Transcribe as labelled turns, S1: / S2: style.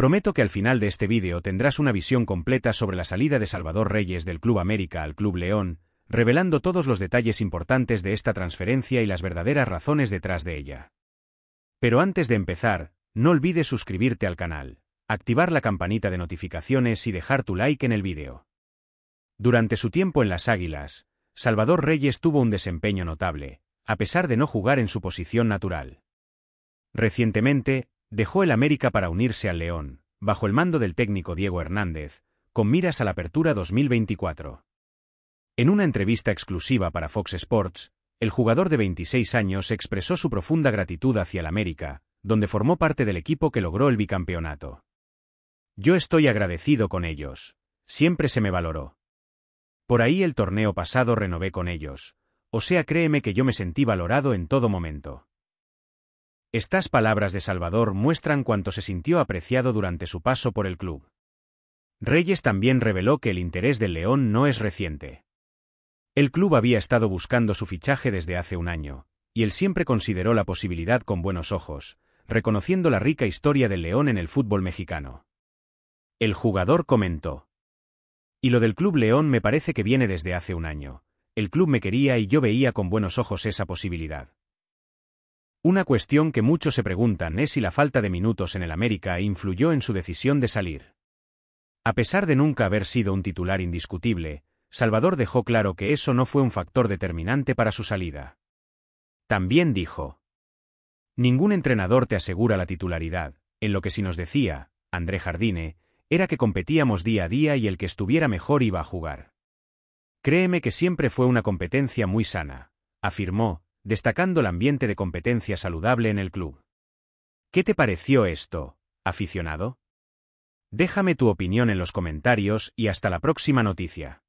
S1: Prometo que al final de este vídeo tendrás una visión completa sobre la salida de Salvador Reyes del Club América al Club León, revelando todos los detalles importantes de esta transferencia y las verdaderas razones detrás de ella. Pero antes de empezar, no olvides suscribirte al canal, activar la campanita de notificaciones y dejar tu like en el vídeo. Durante su tiempo en las Águilas, Salvador Reyes tuvo un desempeño notable, a pesar de no jugar en su posición natural. Recientemente, Dejó el América para unirse al León, bajo el mando del técnico Diego Hernández, con miras a la apertura 2024. En una entrevista exclusiva para Fox Sports, el jugador de 26 años expresó su profunda gratitud hacia el América, donde formó parte del equipo que logró el bicampeonato. Yo estoy agradecido con ellos. Siempre se me valoró. Por ahí el torneo pasado renové con ellos, o sea, créeme que yo me sentí valorado en todo momento. Estas palabras de Salvador muestran cuánto se sintió apreciado durante su paso por el club. Reyes también reveló que el interés del León no es reciente. El club había estado buscando su fichaje desde hace un año, y él siempre consideró la posibilidad con buenos ojos, reconociendo la rica historia del León en el fútbol mexicano. El jugador comentó. Y lo del Club León me parece que viene desde hace un año. El club me quería y yo veía con buenos ojos esa posibilidad. Una cuestión que muchos se preguntan es si la falta de minutos en el América influyó en su decisión de salir. A pesar de nunca haber sido un titular indiscutible, Salvador dejó claro que eso no fue un factor determinante para su salida. También dijo, Ningún entrenador te asegura la titularidad, en lo que si nos decía, André Jardine, era que competíamos día a día y el que estuviera mejor iba a jugar. Créeme que siempre fue una competencia muy sana, afirmó, destacando el ambiente de competencia saludable en el club. ¿Qué te pareció esto, aficionado? Déjame tu opinión en los comentarios y hasta la próxima noticia.